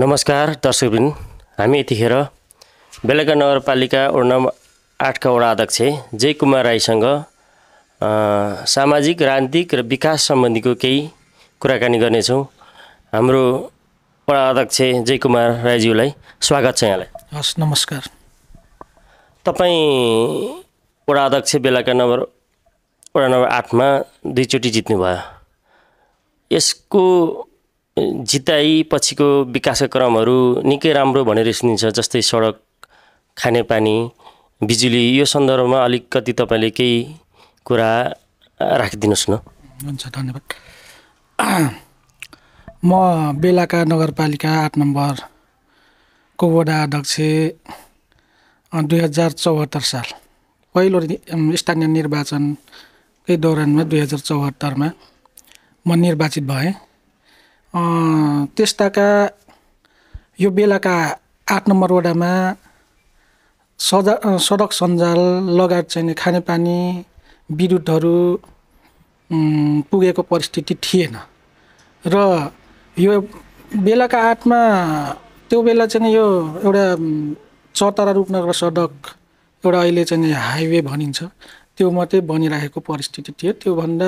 नमस्कार दर्शकबिन हामी यतिखेर बेलुका नगरपालिका वडा नम्बर आठका वडा अध्यक्ष जय कुमार राईसँग सामाजिक राजनीतिक र विकास सम्बन्धीको केही कुराकानी गर्नेछौँ हाम्रो वडा अध्यक्ष जय कुमार राईज्यूलाई स्वागत छ यहाँलाई हस् नमस्कार तपाईँ वडा अध्यक्ष बेलुका नम्बर वडा नम्बर आठमा दुईचोटि जित्नुभयो यसको पछिको विकासका क्रमहरू निकै राम्रो भनेर सुनिन्छ जस्तै सडक खानेपानी बिजुली यो सन्दर्भमा अलिकति तपाईँले केही कुरा राखिदिनुहोस् न हुन्छ धन्यवाद म बेलाका नगरपालिका आठ को वडा अध्यक्ष दुई हजार चौहत्तर साल पहिलो स्थानीय निर्वाचनकै दौरानमा दुई हजार चौहत्तरमा म निर्वाचित भएँ त्यस्ताका यो बेलाका आठ नम्बर वडामा सजा सडक सञ्जाल लगायत चाहिँ खानेपानी विद्युतहरू पुगेको परिस्थिति थिएन र यो बेलाका आठमा त्यो बेला चाहिँ यो एउटा चतरा रूपनगर सडक एउटा अहिले चाहिँ हाइवे भनिन्छ त्यो मात्रै बनिरहेको परिस्थिति थियो त्योभन्दा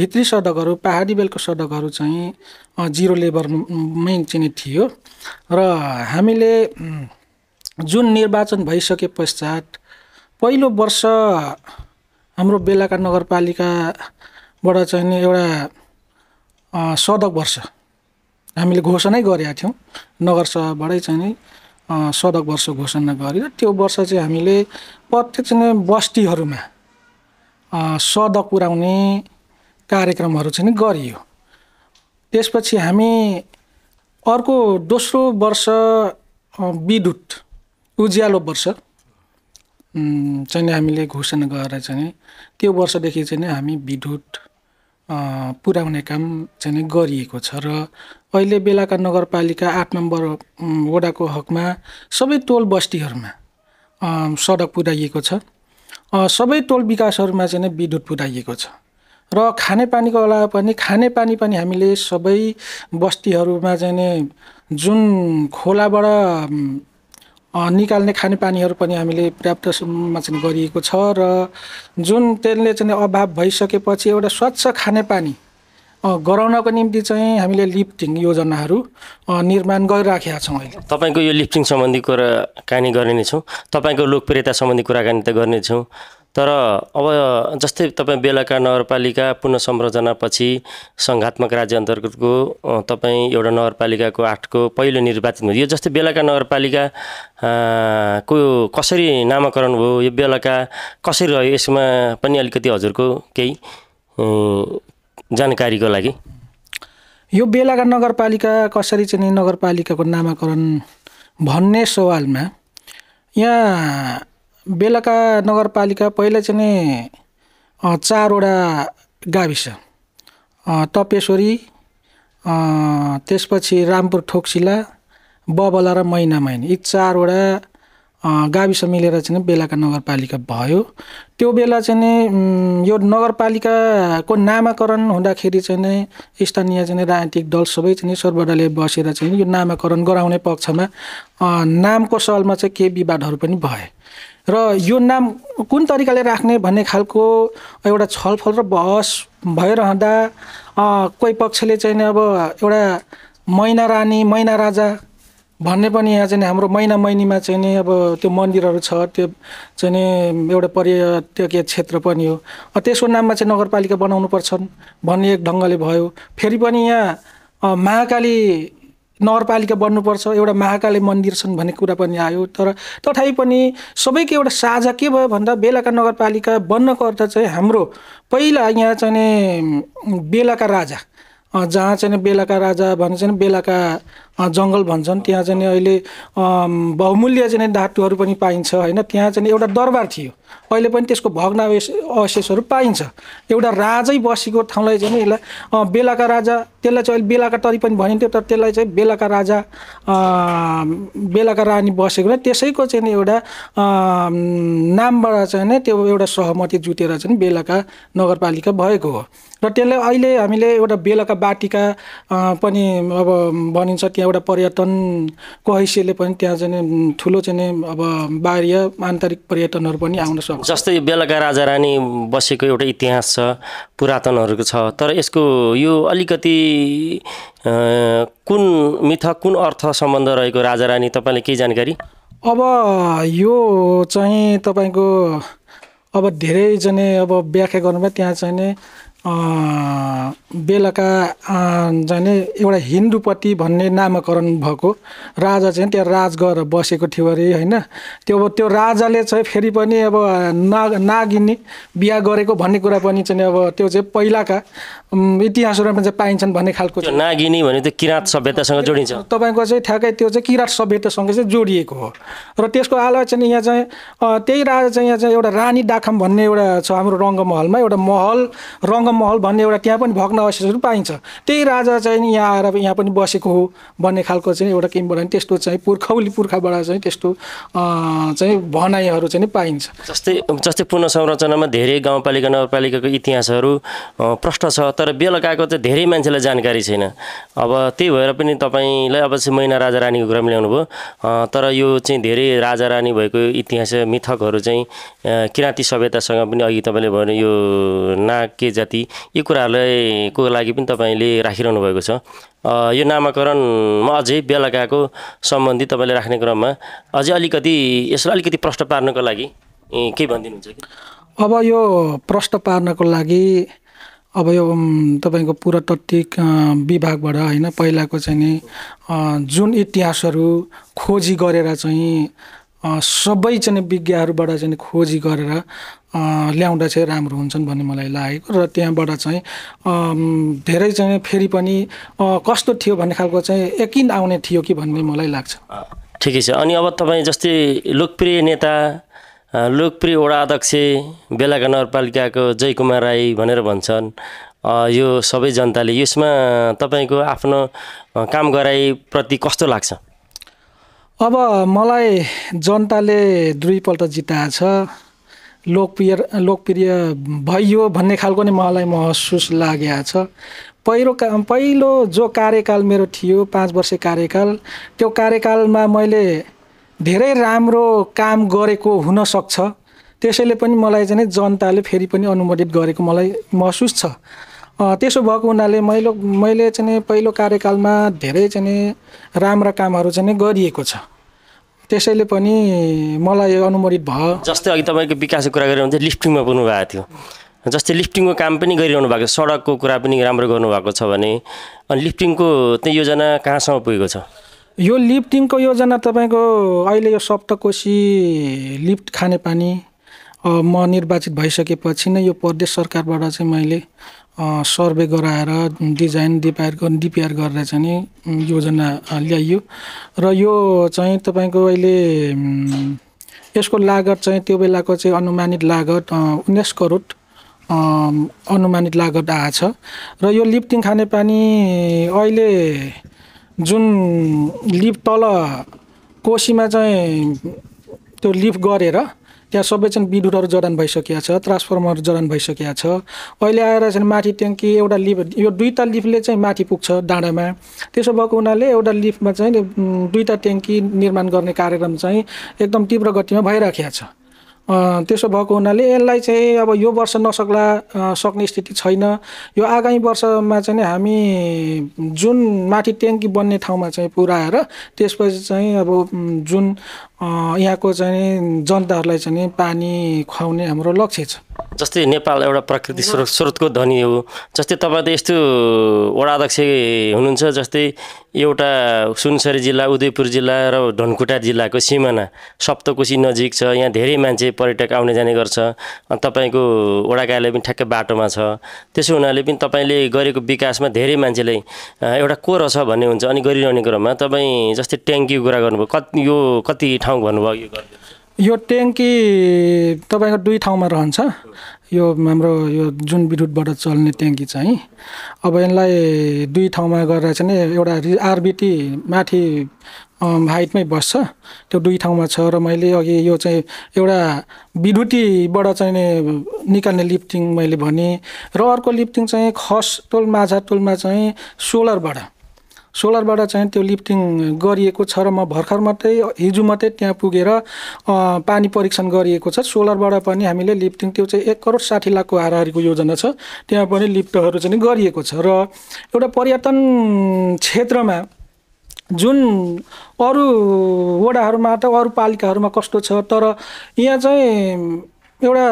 भित्री सडकहरू पहाडी बेलको सडकहरू चाहिँ जिरो लेबरमै चाहिँ थियो र हामीले जुन निर्वाचन भइसके पश्चात पहिलो वर्ष हाम्रो बेलाका नगरपालिकाबाट चाहिँ नि एउटा सडक वर्ष हामीले घोषणै गरेका थियौँ नगरसभाबाटै चाहिँ नि सडक वर्ष घोषणा गरेर त्यो वर्ष चाहिँ हामीले प्रत्येक चाहिँ बस्तीहरूमा सद पुर्याउने कार्यक्रमहरू चाहिँ गरियो त्यसपछि हामी अर्को दोस्रो वर्ष विद्युत उज्यालो वर्ष चाहिँ हामीले घोषणा गरेर चाहिँ त्यो वर्षदेखि चाहिँ हामी विद्युत पुर्याउने काम चाहिँ गरिएको छ र अहिले बेलाका नगरपालिका आठ नम्बर वडाको हकमा सबै टोल बस्तीहरूमा सडक पुर्याइएको छ सबै टोल विकासहरूमा चाहिँ नै विद्युत पुर्याइएको छ र खानेपानीको अलावा पनि खानेपानी पनि हामीले सबै बस्तीहरूमा चाहिँ नै जुन खोलाबाट निकाल्ने खानेपानीहरू पनि हामीले पर्याप्तमा चाहिँ गरिएको छ र जुन त्यसले चाहिँ अभाव भइसकेपछि एउटा स्वच्छ खानेपानी गराउनको निम्ति चाहिँ हामीले लिफ्टिङ योजनाहरू निर्माण गरिराखेका छौँ अहिले तपाईँको यो लिफ्टिङ सम्बन्धी कुराकानी गर्ने नै छौँ तपाईँको लोकप्रियता सम्बन्धी कुराकानी त गर्नेछौँ तर अब जस्तै तपाईँ बेलुका नगरपालिका पुनः संरचनापछि सङ्घात्मक राज्य अन्तर्गतको तपाईँ एउटा नगरपालिकाको आठको पहिलो निर्वाचन यो जस्तै बेलुका नगरपालिका को कसरी नामाकरण भयो यो बेलुका कसरी रह्यो यसमा पनि अलिकति हजुरको केही जानकारीको लागि यो बेलाका नगरपालिका कसरी चाहिँ नगरपालिकाको नामाकरण भन्ने सवालमा यहाँ बेलुका नगरपालिका पहिला चाहिँ नि चारवटा गाविस तपेश्वरी त्यसपछि रामपुर ठोक्सिला बबला र मैना मैना यी चारवटा गाविस मिलेर चाहिँ बेलाका नगरपालिका भयो त्यो बेला चाहिँ नि यो नगरपालिकाको नामाकरण हुँदाखेरि चाहिँ नै स्थानीय चाहिँ राजनीतिक दल सबै चाहिँ सर्वदलीय बसेर चाहिँ यो नामाकरण गराउने पक्षमा नामको सलमा चाहिँ केही विवादहरू पनि भए र यो नाम कुन तरिकाले राख्ने भन्ने खालको एउटा छलफल र बहस भइरहँदा कोही पक्षले चाहिँ अब एउटा मैना रानी मैना राजा भन्ने पनि यहाँ चाहिँ हाम्रो महिना महिनीमा चाहिँ नि अब त्यो मन्दिरहरू छ त्यो चाहिँ नि एउटा पर्यटकीय क्षेत्र पनि हो त्यसको नाममा चाहिँ नगरपालिका बनाउनु पर्छन् भन्ने एक ढङ्गले भयो फेरि पनि यहाँ महाकाली नगरपालिका बन्नुपर्छ एउटा महाकाली मन्दिर छन् भन्ने कुरा पनि आयो तर तथापि पनि सबैको एउटा साझा के भयो भन्दा बेलाका नगरपालिका बन्नको अर्थ चाहिँ हाम्रो पहिला यहाँ चाहिँ बेलाका राजा जहाँ चाहिँ बेलाका राजा भने चाहिँ बेलाका जङ्गल भन्छन् त्यहाँ चाहिँ अहिले बहुमूल्य चाहिँ धातुहरू पनि पाइन्छ होइन त्यहाँ चाहिँ एउटा दरबार थियो अहिले पनि त्यसको भग्नावेश अवशेषहरू पाइन्छ एउटा राजै बसेको ठाउँलाई चाहिँ यसलाई बेलाका राजा त्यसलाई चाहिँ अहिले बेलाका तरी पनि भनिन्थ्यो तर त्यसलाई चाहिँ बेलाका राजा बेलाका रानी बसेको त्यसैको चाहिँ एउटा नामबाट चाहिँ नै त्यो एउटा सहमति जुटेर चाहिँ बेलाका नगरपालिका भएको हो र त्यसले अहिले हामीले एउटा बेलाका बाटिका पनि अब भनिन्छ त्यहाँ एउटा पर्यटनको हैसियतले पनि त्यहाँ चाहिँ ठुलो चाहिँ अब बाह्य आन्तरिक पर्यटनहरू पनि आउन सक्छ जस्तै बेलुका राजा रानी बसेको एउटा इतिहास छ पुरातनहरूको छ तर यसको यो अलिकति कुन मिथ कुन अर्थ सम्बन्ध रहेको राजा रानी तपाईँलाई केही जानकारी अब यो चाहिँ तपाईँको अब धेरै अब व्याख्या गर्नुभयो त्यहाँ चाहिँ नै बेलुका जाने एउटा हिन्दूपति भन्ने नामाकरण भएको राजा चाहिँ त्यहाँ राज गरेर बसेको थियो अरे होइन त्यो त्यो राजाले चाहिँ फेरि पनि अब नाग नागिनी बिहा गरेको भन्ने कुरा पनि चाहिँ अब त्यो चाहिँ पहिलाका इतिहासहरूमा चाहिँ पाइन्छन् भन्ने खालको नागिनी भने त्यो किराँत सभ्यतासँग जोडिन्छ तपाईँको चाहिँ ठ्याक्कै त्यो चाहिँ किराँत सभ्यतासँग चाहिँ जोडिएको हो र त्यसको चाहिँ यहाँ चाहिँ त्यही राजा चाहिँ यहाँ चाहिँ एउटा रानी डाखम भन्ने एउटा छ हाम्रो रङ्गमहलमा एउटा महल रङ्ग महल भन्ने एउटा त्यहाँ पनि भग्न अवशेषहरू पाइन्छ त्यही राजा चाहिँ यहाँ आएर यहाँ पनि बसेको हो भन्ने खालको चाहिँ एउटा किम्बडानी त्यस्तो चाहिँ पुर्खौली पुर्खाबाट चाहिँ त्यस्तो चाहिँ भनाइहरू चाहिँ पाइन्छ जस्तै जस्तै संरचनामा धेरै गाउँपालिका नगरपालिकाको इतिहासहरू प्रष्ट छ तर बेलुकाको चाहिँ धेरै मान्छेलाई जानकारी छैन अब त्यही भएर पनि तपाईँलाई अब चाहिँ महिना राजा रानीको कुरा ल्याउनु भयो तर यो चाहिँ धेरै राजा रानी भएको इतिहास मिथकहरू चाहिँ किराँती सभ्यतासँग पनि अघि तपाईँले भन्यो यो नाग के जाति नीति यी कुराहरूलाई लागि पनि तपाईँले राखिरहनु भएको छ यो नामाकरणमा अझै बेलुकाको सम्बन्धी तपाईँले राख्ने क्रममा अझै अलिकति यसलाई अलिकति प्रष्ट पार्नको लागि के भनिदिनुहुन्छ अब यो प्रष्ट पार्नको लागि अब यो तपाईँको पुरातात्विक विभागबाट होइन पहिलाको चाहिँ नि जुन इतिहासहरू खोजी गरेर चाहिँ सबै चाहिँ विज्ञहरूबाट चाहिँ खोजी गरेर ल्याउँदा चाहिँ राम्रो हुन्छन् भन्ने मलाई लागेको र त्यहाँबाट चाहिँ धेरै चाहिँ फेरि पनि कस्तो थियो भन्ने खालको चाहिँ यकिन आउने थियो कि भन्ने मलाई लाग्छ ठिकै छ अनि अब तपाईँ जस्तै लोकप्रिय नेता लोकप्रिय वडा अध्यक्ष बेलाका नगरपालिकाको जयकुमार राई भनेर भन्छन् यो सबै जनताले यसमा तपाईँको आफ्नो काम गराइप्रति कस्तो लाग्छ अब मलाई जनताले दुईपल्ट जिताएछ लोकप्रिय लोकप्रिय भइयो भन्ने खालको नै मलाई महसुस लागेको छ पहिलो का पहिलो जो कार्यकाल मेरो थियो पाँच वर्ष कार्यकाल त्यो कार्यकालमा मैले धेरै राम्रो काम गरेको हुनसक्छ त्यसैले पनि मलाई चाहिँ जनताले फेरि पनि अनुमोदित गरेको मलाई महसुस छ त्यसो भएको हुनाले मैले मैले चाहिँ पहिलो कार्यकालमा धेरै चाहिँ राम्रा कामहरू चाहिँ गरिएको छ त्यसैले पनि मलाई अनुमोदित भयो जस्तै अघि तपाईँको विकासको कुरा गरेर लिफ्टिङमा पुग्नु भएको थियो जस्तै लिफ्टिङको काम पनि गरिरहनु भएको छ सडकको कुरा पनि राम्रो गर्नुभएको छ भने अनि लिफ्टिङको त्यो योजना कहाँसम्म पुगेको छ यो लिफ्टिङको योजना तपाईँको अहिले यो सप्तकोशी लिफ्ट खानेपानी म निर्वाचित भइसकेपछि नै यो प्रदेश सरकारबाट चाहिँ मैले सर्वे गराएर डिजाइन डिपायर डिपिआर गरेर चाहिँ नि योजना ल्याइयो र यो चाहिँ तपाईँको अहिले यसको लागत चाहिँ त्यो बेलाको चाहिँ अनुमानित लागत उन्नाइस करोड अनुमानित लागत आएछ र यो लिफ्टिङ पानी अहिले जुन लिफ्ट तल कोसीमा चाहिँ त्यो लिफ्ट गरेर त्यहाँ सबै चाहिँ विद्युतहरू जडान भइसकेको छ ट्रान्सफर्मर जडान भइसकेको छ अहिले आएर चाहिँ माथि ट्याङ्की एउटा लिफ यो दुईवटा लिफ्टले चाहिँ माथि पुग्छ डाँडामा त्यसो भएको हुनाले एउटा लिफ्टमा चाहिँ दुईवटा ट्याङ्की निर्माण गर्ने कार्यक्रम चाहिँ एकदम तीव्र गतिमा भइराखेको छ त्यसो भएको हुनाले यसलाई चाहिँ अब यो वर्ष नसक्ला सक्ने स्थिति छैन यो आगामी वर्षमा चाहिँ हामी जुन माथि ट्याङ्की बन्ने ठाउँमा चाहिँ पुऱ्याएर त्यसपछि चाहिँ अब जुन यहाँको चाहिँ जनताहरूलाई चाहिँ पानी खुवाउने हाम्रो लक्ष्य छ जस्तै नेपाल एउटा प्राकृतिक स्रोत स्रोतको धनी हो जस्तै तपाईँ त यस्तो वडा अध्यक्ष हुनुहुन्छ जस्तै एउटा सुनसरी जिल्ला उदयपुर जिल्ला र धनकुटा जिल्लाको सिमाना सप्तकोशी नजिक छ यहाँ धेरै मान्छे पर्यटक आउने जाने गर्छ तपाईँको वडा कार्यालय पनि ठ्याक्कै बाटोमा छ त्यसो हुनाले पनि तपाईँले गरेको विकासमा धेरै मान्छेलाई एउटा को रहेछ भन्ने हुन्छ अनि गरिरहने क्रममा तपाईँ जस्तै ट्याङ्कीको कुरा गर्नुभयो कति यो कति ठाउँ ठाउँ भन्नुभयो यो यो ट्याङ्की तपाईँको दुई ठाउँमा रहन्छ यो हाम्रो यो जुन विद्युतबाट चल्ने ट्याङ्की चाहिँ अब यसलाई दुई ठाउँमा गरेर चाहिँ एउटा आरबिटी माथि हाइटमै बस्छ त्यो दुई ठाउँमा छ र मैले अघि यो चाहिँ एउटा विद्युतीबाट चाहिँ निकाल्ने लिफ्टिङ मैले भनेँ र अर्को लिफ्टिङ चाहिँ खस टोल माछा टोलमा चाहिँ सोलरबाट सोलरबाट चाहिँ त्यो लिफ्टिङ गरिएको छ र म भर्खर मात्रै हिजो मात्रै त्यहाँ पुगेर पानी परीक्षण गरिएको छ सोलरबाट पनि हामीले लिफ्टिङ त्यो चाहिँ एक करोड साठी लाखको हाराहारीको योजना छ त्यहाँ पनि लिफ्टहरू चाहिँ गरिएको छ र एउटा पर्यटन क्षेत्रमा जुन अरू वडाहरूमा त अरू पालिकाहरूमा कस्तो छ तर यहाँ चाहिँ एउटा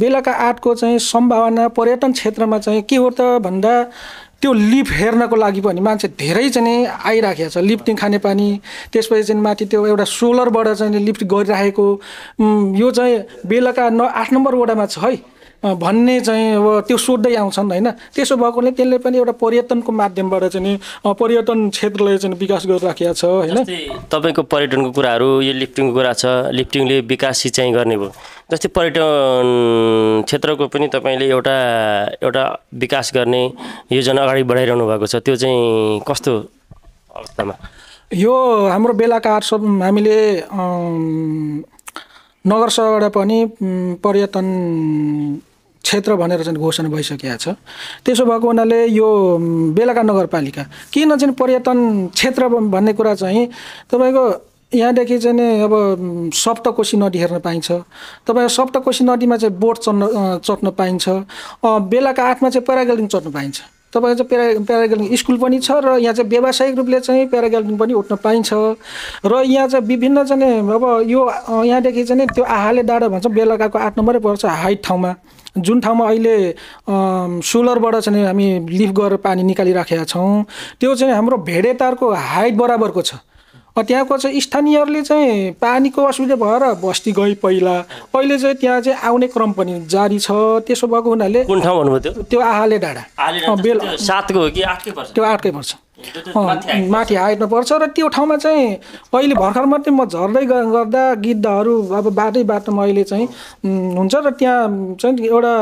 बेलुका आठको चाहिँ सम्भावना पर्यटन क्षेत्रमा चाहिँ के हो त भन्दा त्यो लिफ्ट हेर्नको लागि पनि मान्छे धेरै चाहिँ आइराखेको छ लिफ्टिङ पानी त्यसपछि चाहिँ माथि त्यो एउटा सोलरबाट चाहिँ लिफ्ट गरिराखेको यो चाहिँ बेलुका न आठ नम्बर वडामा छ है भन्ने चाहिँ अब त्यो सोद्धै आउँछन् होइन त्यसो भएकोले त्यसले पनि एउटा पर्यटनको माध्यमबाट चाहिँ नि पर्यटन क्षेत्रले चाहिँ विकास गरिराखेको छ होइन तपाईँको पर्यटनको कुराहरू यो लिफ्टिङको कुरा छ लिफ्टिङले विकास चाहिँ गर्ने भयो जस्तै पर्यटन क्षेत्रको पनि तपाईँले एउटा एउटा विकास गर्ने योजना अगाडि बढाइरहनु भएको छ त्यो चाहिँ कस्तो अवस्थामा यो हाम्रो बेलाकार सब हामीले नगरसभाबाट पनि पर्यटन क्षेत्र भनेर चाहिँ घोषणा भइसकेको छ त्यसो भएको हुनाले यो बेलुका नगरपालिका किन चाहिँ पर्यटन क्षेत्र भन्ने कुरा चाहिँ तपाईँको यहाँदेखि चाहिँ नि अब सप्तकोशी नदी हेर्न पाइन्छ तपाईँ सप्तकोशी नदीमा चाहिँ बोट चढ्न चट्न पाइन्छ बेलाका आठमा चाहिँ प्याराग्लाइडिङ चढ्न पाइन्छ तपाईँको चाहिँ प्यारा प्याराग्लाइडिङ स्कुल पनि छ र यहाँ चाहिँ व्यावसायिक रूपले चाहिँ प्याराग्लाइडिङ पनि उठ्न पाइन्छ र यहाँ चाहिँ विभिन्न चाहिँ अब यो यहाँदेखि चाहिँ त्यो आहाले डाँडा भन्छ बेलुकाको आठ नम्बरै पर्छ हाइट ठाउँमा जुन ठाउँमा अहिले सोलरबाट चाहिँ हामी लिफ्ट गरेर पानी निकालिराखेका छौँ त्यो चाहिँ हाम्रो भेडे तारको हाइट बराबरको छ त्यहाँको चाहिँ स्थानीयहरूले चाहिँ पानीको असुविधा भएर बस्ती गए पहिला अहिले चाहिँ त्यहाँ चाहिँ आउने क्रम पनि जारी छ त्यसो भएको हुनाले कुन ठाउँ भन्नुभयो त्यो आहाले डाँडा बेल सातको हो कि आठकै पर्छ त्यो आठकै पर्छ माथि आइन पर्छ र त्यो ठाउँमा चाहिँ अहिले भर्खर मात्रै म झर्दै गर्दा गिद्धहरू अब बाटै बाटोमा अहिले चाहिँ हुन्छ र त्यहाँ चाहिँ एउटा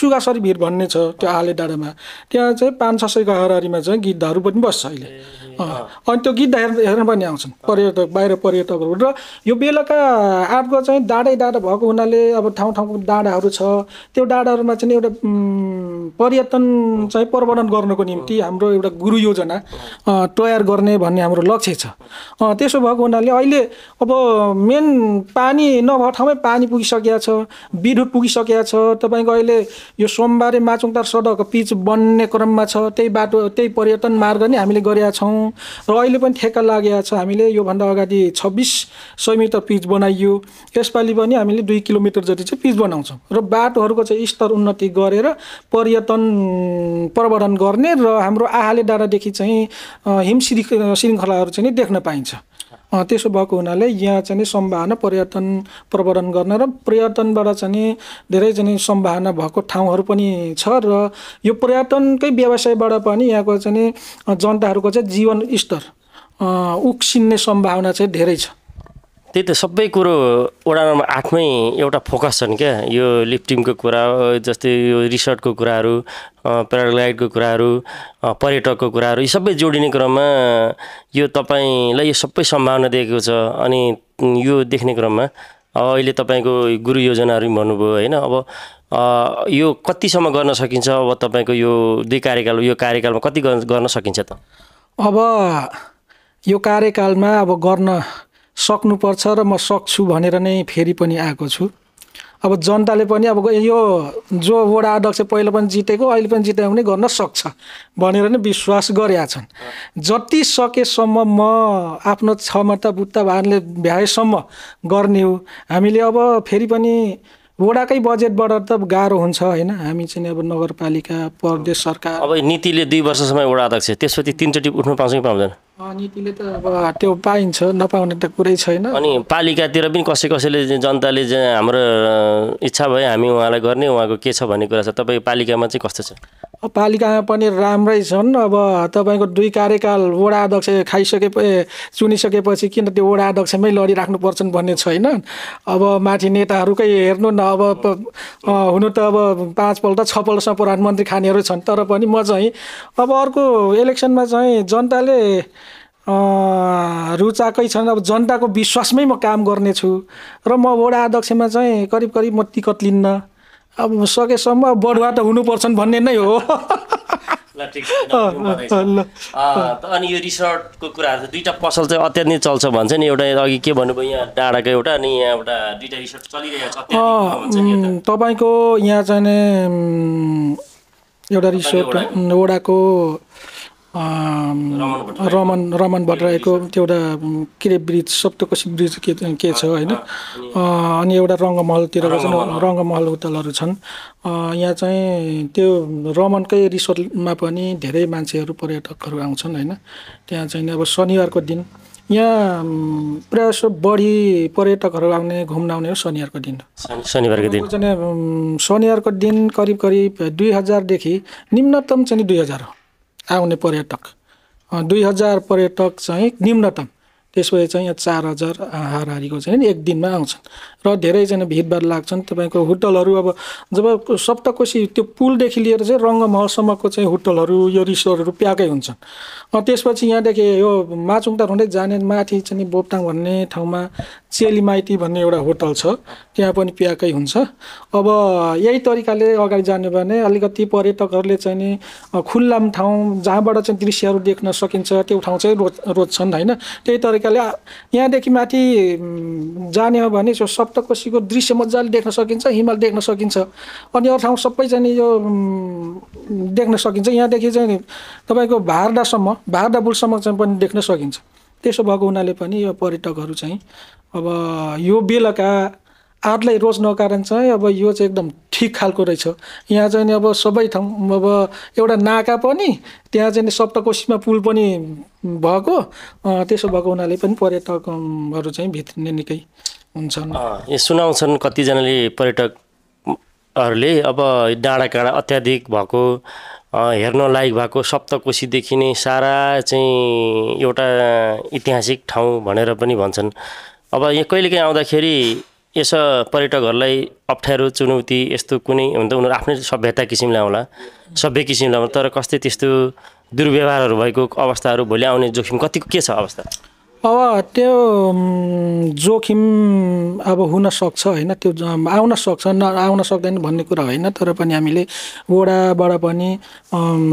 सुगासरी भिर भन्ने छ त्यो आले डाँडामा त्यहाँ चाहिँ पाँच छ सय गहरारीमा चाहिँ गिद्धहरू पनि बस्छ अहिले अनि त्यो गिद्ध हेर् हेर्न पनि आउँछन् पर्यटक बाहिर पर्यटकहरू र यो बेलुका आठको चाहिँ डाँडै डाँडा भएको हुनाले अब ठाउँ ठाउँको डाँडाहरू छ त्यो डाँडाहरूमा चाहिँ एउटा पर्यटन चाहिँ प्रवर्णन गर्नको निम्ति हाम्रो एउटा गुरु योजना योजना तयार गर्ने भन्ने हाम्रो लक्ष्य छ त्यसो भएको हुनाले अहिले अब मेन पानी नभएको ठाउँमै पानी पुगिसकेको छ विद्युत पुगिसकेको छ तपाईँको अहिले यो सोमबारे माचुङतार सडक पिच बन्ने क्रममा छ त्यही बाटो त्यही पर्यटन मार्ग नै हामीले गरेका छौँ र अहिले पनि ठेक्का लागेको छ हामीले योभन्दा अगाडि छब्बिस सय मिटर पिच बनाइयो यसपालि पनि हामीले दुई किलोमिटर जति चाहिँ पिच बनाउँछौँ र बाटोहरूको चाहिँ स्तर उन्नति गरेर पर्यटन प्रवर्धन गर्ने र हाम्रो आहाले डाँडादेखि चाहिँ चाहिँ हिम श्रृङ्खलाहरू चाहिँ देख्न पाइन्छ त्यसो भएको हुनाले यहाँ चाहिँ सम्भावना पर्यटन प्रवर्धन गर्न र पर्यटनबाट चाहिँ धेरै चाहिँ सम्भावना भएको ठाउँहरू पनि छ र यो पर्यटनकै व्यवसायबाट पनि यहाँको चाहिँ जनताहरूको चाहिँ जीवन स्तर उक्सिन्ने सम्भावना चाहिँ धेरै छ त्यही त सबै कुरो वडा नम्बर आठमै एउटा फोकस छन् क्या यो लिफ्टिङको कुरा जस्तै यो रिसर्टको कुराहरू प्याराग्लाइडको कुराहरू पर्यटकको कुराहरू यी सबै जोडिने क्रममा यो तपाईँलाई यो सबै सम्भावना दिएको छ अनि यो देख्ने क्रममा अब अहिले तपाईँको गुरु योजनाहरू पनि भन्नुभयो होइन अब यो कतिसम्म गर्न सकिन्छ अब तपाईँको यो दुई कार्यकाल यो कार्यकालमा कति गर्न सकिन्छ त अब यो कार्यकालमा अब गर्न सक्नुपर्छ र म सक्छु भनेर नै फेरि पनि आएको छु अब जनताले पनि अब यो जो वडा अध्यक्ष पहिला पनि जितेको अहिले पनि जिते पनि गर्न सक्छ भनेर नै विश्वास गरेका छन् जति सकेसम्म म आफ्नो क्षमता बुत्ता भारले भ्याएसम्म गर्ने हो हामीले अब फेरि पनि वडाकै बजेटबाट त गाह्रो हुन्छ होइन हामी चाहिँ अब नगरपालिका प्रदेश सरकार अब नीतिले दुई वर्षसम्म वडा अध्यक्ष त्यसपछि तिनचोटि उठ्नु पाउँछ कि पाउँदैन नीतिले त अब त्यो पाइन्छ नपाउने त कुरै छैन अनि पालिकातिर पनि कसै कसैले जनताले हाम्रो इच्छा भए हामी उहाँलाई गर्ने उहाँको के छ भन्ने कुरा छ तपाईँ पालिकामा चाहिँ कस्तो छ पालिकामा पनि राम्रै छन् अब तपाईँको दुई कार्यकाल वडा अध्यक्ष खाइसके चुनिसकेपछि किन त्यो वडा अध्यक्षमै लडिराख्नु पर्छन् भन्ने छैन अब माथि नेताहरूकै हेर्नु न अब हुनु त अब पाँचपल्ट छपल्टसम्म प्रधानमन्त्री खानेहरू छन् तर पनि म चाहिँ अब अर्को इलेक्सनमा चाहिँ जनताले रुचाकै छन् अब जनताको विश्वासमै म काम गर्नेछु र म वडा अध्यक्षमा चाहिँ करिब करिब म टिकट लिन्न अब सकेसम्म बरुवा त हुनुपर्छन् भन्ने नै हो अनि यो रिसर्टको कुराहरू दुईवटा पसल चाहिँ अत्यन्तै चल्छ भन्छ नि एउटा अघि के भन्नुभयो यहाँ डाँडाको एउटा अनि यहाँ एउटा दुइटा रिसर्ट चलिरहेको छ तपाईँको यहाँ चाहिँ एउटा रिसोर्ट वडाको रमन रमन भट्टराईको त्यो एउटा के अरे ब्रिज सप्तकोशी ब्रिज के के छ होइन अनि एउटा रङ्गमहलतिर चाहिँ रङ्गमहल होटलहरू छन् यहाँ चाहिँ त्यो रमनकै रिसोर्टमा पनि धेरै मान्छेहरू पर्यटकहरू आउँछन् होइन त्यहाँ चाहिँ अब शनिबारको दिन यहाँ प्रायः बढी पर्यटकहरू आउने घुम्न आउने हो शनिबारको दिन शनिबारको दिन चाहिँ शनिबारको दिन करिब करिब दुई हजारदेखि निम्नतम चाहिँ दुई हजार हो आउने पर्यटक दुई हजार पर्यटक चाहिँ निम्नतम त्यसपछि चाहिँ यहाँ चार हजार हाराहारीको चाहिँ एक दिनमा आउँछन् र धेरैजना भिडभाड लाग्छन् तपाईँको होटलहरू अब जब सप्तकोशी त्यो पुलदेखि लिएर चाहिँ रङ्गमहलसम्मको चाहिँ होटलहरू यो रिसोर्टहरू प्याकै हुन्छन् त्यसपछि यहाँदेखि यो माचुङटार हुँदै जाने माथि चाहिँ बोपटाङ भन्ने ठाउँमा चेली माइती भन्ने एउटा होटल छ त्यहाँ पनि प्याकै हुन्छ अब यही तरिकाले अगाडि जाने भने अलिकति पर्यटकहरूले चाहिँ नि खुल्ला ठाउँ जहाँबाट चाहिँ दृश्यहरू देख्न सकिन्छ त्यो ठाउँ चाहिँ रोज रोज्छन् होइन त्यही तरिकाले यहाँदेखि माथि जाने हो भने यो सप्तकोशीको दृश्य मजाले देख्न सकिन्छ हिमाल देख्न सकिन्छ अनि अरू ठाउँ सबै चाहिँ यो देख्न सकिन्छ यहाँदेखि चाहिँ तपाईँको भारदासम्म बुलसम्म चाहिँ पनि देख्न सकिन्छ त्यसो भएको हुनाले पनि यो पर्यटकहरू चाहिँ अब यो बेलुका आठलाई रोज्नको कारण चाहिँ अब यो चाहिँ एकदम ठिक खालको रहेछ यहाँ चाहिँ अब सबै ठाउँ अब एउटा नाका पनि त्यहाँ चाहिँ सप्तकोशीमा पुल पनि भएको त्यसो भएको हुनाले पनि पर्यटकहरू चाहिँ भित्रिने निकै हुन्छन् सुनाउँछन् कतिजनाले पर्यटकहरूले अब डाँडा काँडा अत्याधिक भएको हेर्न लायक भएको सप्तकोशीदेखि नै सारा चाहिँ एउटा ऐतिहासिक ठाउँ भनेर पनि भन्छन् अब यहाँ कहिलेकाहीँ आउँदाखेरि यस पर्यटकहरूलाई अप्ठ्यारो चुनौती यस्तो कुनै हुन त उनीहरू आफ्नै सभ्यता किसिमले आउला सभ्य किसिमले आउँला तर कस्तै त्यस्तो दुर्व्यवहारहरू भएको अवस्थाहरू भोलि आउने जोखिम कतिको के छ अवस्था अब त्यो जोखिम अब हुनसक्छ होइन त्यो आउन सक्छ न आउन सक्दैन भन्ने कुरा होइन तर पनि हामीले वडाबाट पनि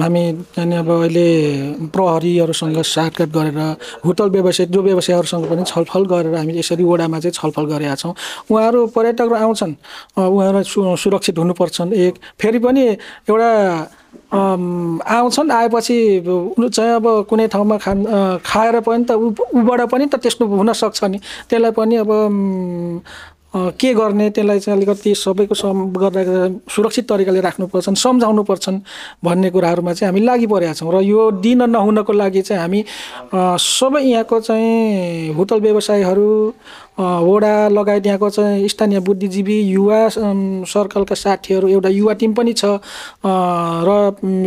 हामी अनि अब अहिले प्रहरीहरूसँग साटकाट गरेर होटल व्यवसाय जो व्यवसायहरूसँग पनि छलफल गरेर हामीले यसरी वडामा चाहिँ छलफल गरेका छौँ उहाँहरू पर्यटकहरू आउँछन् उहाँहरू सुरक्षित हुनुपर्छन् एक फेरि पनि एउटा आउँछन् आएपछि चाहिँ अब कुनै ठाउँमा खा खाएर पनि त ऊबाट पनि त त्यस्तो हुनसक्छ नि त्यसलाई पनि अब के गर्ने त्यसलाई चाहिँ अलिकति सबैको सम गर्दा सुरक्षित तरिकाले राख्नुपर्छन् सम्झाउनु पर्छन् भन्ने कुराहरूमा चाहिँ हामी लागि परेका छौँ र यो दिन नहुनको लागि चाहिँ हामी सबै यहाँको चाहिँ होटल व्यवसायीहरू वडा लगायत यहाँको चाहिँ स्थानीय बुद्धिजीवी युवा सर्कलका साथीहरू एउटा युवा टिम पनि छ र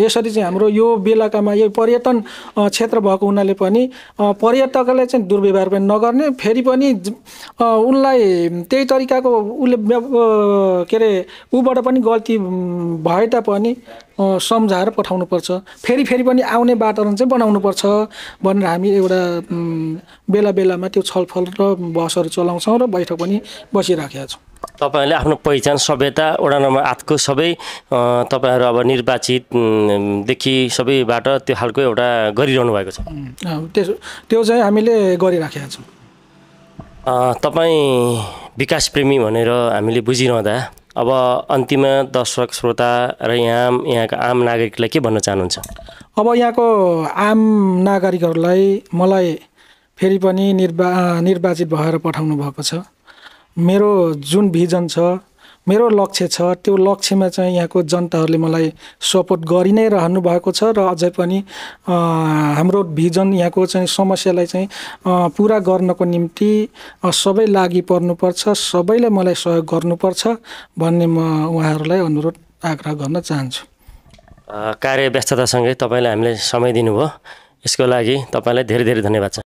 यसरी चाहिँ हाम्रो यो बेलाकामा यो पर्यटन क्षेत्र भएको हुनाले पनि पर्यटकले चाहिँ दुर्व्यवहार पनि नगर्ने फेरि पनि उनलाई त्यही तरिकाको उसले के अरे ऊबाट पनि गल्ती भए तापनि सम्झाएर पठाउनुपर्छ फेरि फेरि पनि आउने वातावरण चाहिँ बनाउनुपर्छ भनेर हामी एउटा बेला बेलामा त्यो छलफल र बहसहरू चलाउँछौँ र बैठक पनि बसिराखेका छौँ तपाईँहरूले आफ्नो पहिचान सभ्यता वडा नम्बर आठको सबै तपाईँहरू अब निर्वाचितदेखि सबैबाट त्यो खालको एउटा गरिरहनु भएको छ त्यस त्यो चाहिँ हामीले गरिराखेका छौँ तपाईँ विकास प्रेमी भनेर हामीले बुझिरहँदा अब अन्तिममा दर्शक श्रोता र यहाँ यहाँका आम नागरिकलाई के भन्न चाहनुहुन्छ अब यहाँको आम नागरिकहरूलाई मलाई फेरि पनि निर्वा निर्वाचित भएर पठाउनु भएको छ मेरो जुन भिजन छ मेरो लक्ष्य छ त्यो लक्ष्यमा चाहिँ यहाँको जनताहरूले मलाई सपोर्ट गरि नै रहनु भएको छ र अझै पनि हाम्रो भिजन यहाँको चाहिँ समस्यालाई चाहिँ पुरा गर्नको निम्ति सबै लागि पर्नुपर्छ सबैले मलाई सहयोग गर्नुपर्छ भन्ने म उहाँहरूलाई अनुरोध आग्रह गर्न चाहन्छु कार्य व्यस्ततासँगै तपाईँले हामीले समय दिनुभयो यसको लागि तपाईँलाई धेरै धेरै धन्यवाद छ